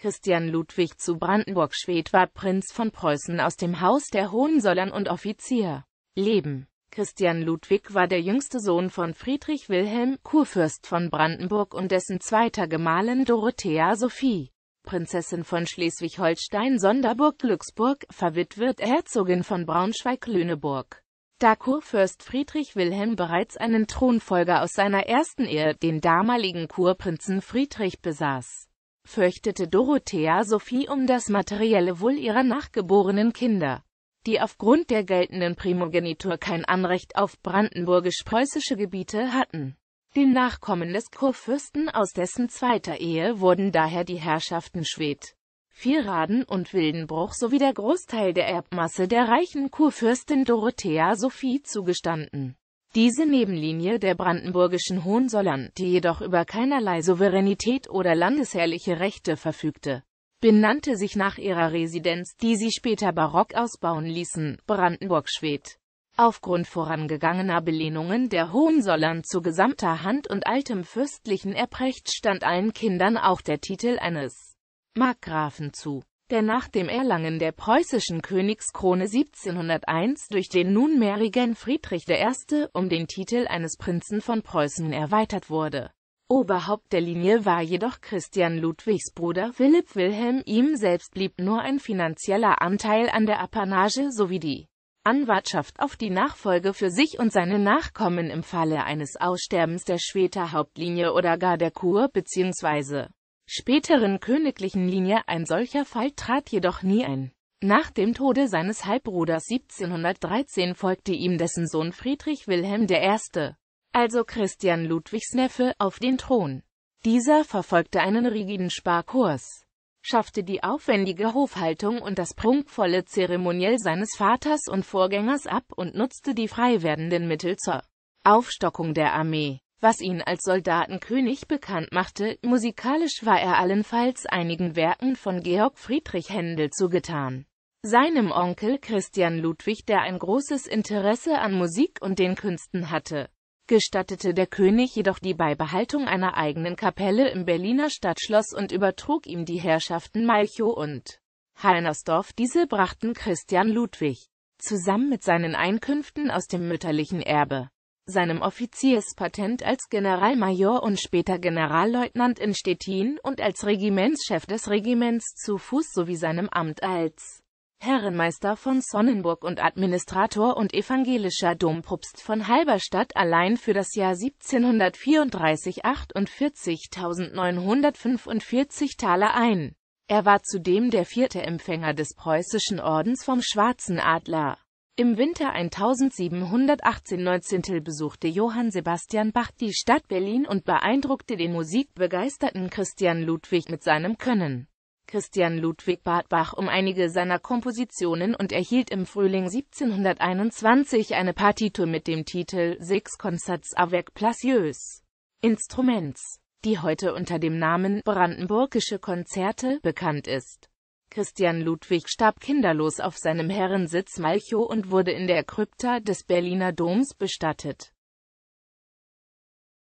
Christian Ludwig zu Brandenburg-Schwedt war Prinz von Preußen aus dem Haus der Hohensollern und Offizier. Leben Christian Ludwig war der jüngste Sohn von Friedrich Wilhelm, Kurfürst von Brandenburg und dessen zweiter Gemahlin Dorothea Sophie, Prinzessin von Schleswig-Holstein Sonderburg-Glücksburg, verwitwet Herzogin von Braunschweig-Lüneburg. Da Kurfürst Friedrich Wilhelm bereits einen Thronfolger aus seiner ersten Ehe, den damaligen Kurprinzen Friedrich, besaß fürchtete Dorothea Sophie um das materielle Wohl ihrer nachgeborenen Kinder, die aufgrund der geltenden Primogenitur kein Anrecht auf brandenburgisch-preußische Gebiete hatten. Den Nachkommen des Kurfürsten aus dessen zweiter Ehe wurden daher die Herrschaften Schwedt, Vierraden und Wildenbruch sowie der Großteil der Erbmasse der reichen Kurfürstin Dorothea Sophie zugestanden diese Nebenlinie der brandenburgischen Hohenzollern, die jedoch über keinerlei Souveränität oder landesherrliche Rechte verfügte, benannte sich nach ihrer Residenz, die sie später barock ausbauen ließen, Brandenburg-Schwedt. Aufgrund vorangegangener Belehnungen der Hohenzollern zu gesamter Hand und altem fürstlichen Erbrecht stand allen Kindern auch der Titel eines Markgrafen zu der nach dem Erlangen der preußischen Königskrone 1701 durch den nunmehrigen Friedrich I. um den Titel eines Prinzen von Preußen erweitert wurde. Oberhaupt der Linie war jedoch Christian Ludwigs Bruder Philipp Wilhelm, ihm selbst blieb nur ein finanzieller Anteil an der Apanage sowie die Anwartschaft auf die Nachfolge für sich und seine Nachkommen im Falle eines Aussterbens der Schweter Hauptlinie oder gar der Kur bzw späteren königlichen Linie, ein solcher Fall trat jedoch nie ein. Nach dem Tode seines Halbbruders 1713 folgte ihm dessen Sohn Friedrich Wilhelm I., also Christian Ludwigs Neffe, auf den Thron. Dieser verfolgte einen rigiden Sparkurs, schaffte die aufwendige Hofhaltung und das prunkvolle Zeremoniell seines Vaters und Vorgängers ab und nutzte die frei werdenden Mittel zur Aufstockung der Armee was ihn als Soldatenkönig bekannt machte. Musikalisch war er allenfalls einigen Werken von Georg Friedrich Händel zugetan. Seinem Onkel Christian Ludwig, der ein großes Interesse an Musik und den Künsten hatte, gestattete der König jedoch die Beibehaltung einer eigenen Kapelle im Berliner Stadtschloss und übertrug ihm die Herrschaften Malchow und Hallnersdorf. Diese brachten Christian Ludwig zusammen mit seinen Einkünften aus dem mütterlichen Erbe seinem Offizierspatent als Generalmajor und später Generalleutnant in Stettin und als Regimentschef des Regiments zu Fuß sowie seinem Amt als Herrenmeister von Sonnenburg und Administrator und evangelischer Dompropst von Halberstadt allein für das Jahr 1734 48.945 Taler ein. Er war zudem der vierte Empfänger des Preußischen Ordens vom Schwarzen Adler. Im Winter 1718-19 besuchte Johann Sebastian Bach die Stadt Berlin und beeindruckte den musikbegeisterten Christian Ludwig mit seinem Können. Christian Ludwig bat Bach um einige seiner Kompositionen und erhielt im Frühling 1721 eine Partitur mit dem Titel Six Concerts avec Placieux Instruments, die heute unter dem Namen Brandenburgische Konzerte bekannt ist. Christian Ludwig starb kinderlos auf seinem Herrensitz Malchow und wurde in der Krypta des Berliner Doms bestattet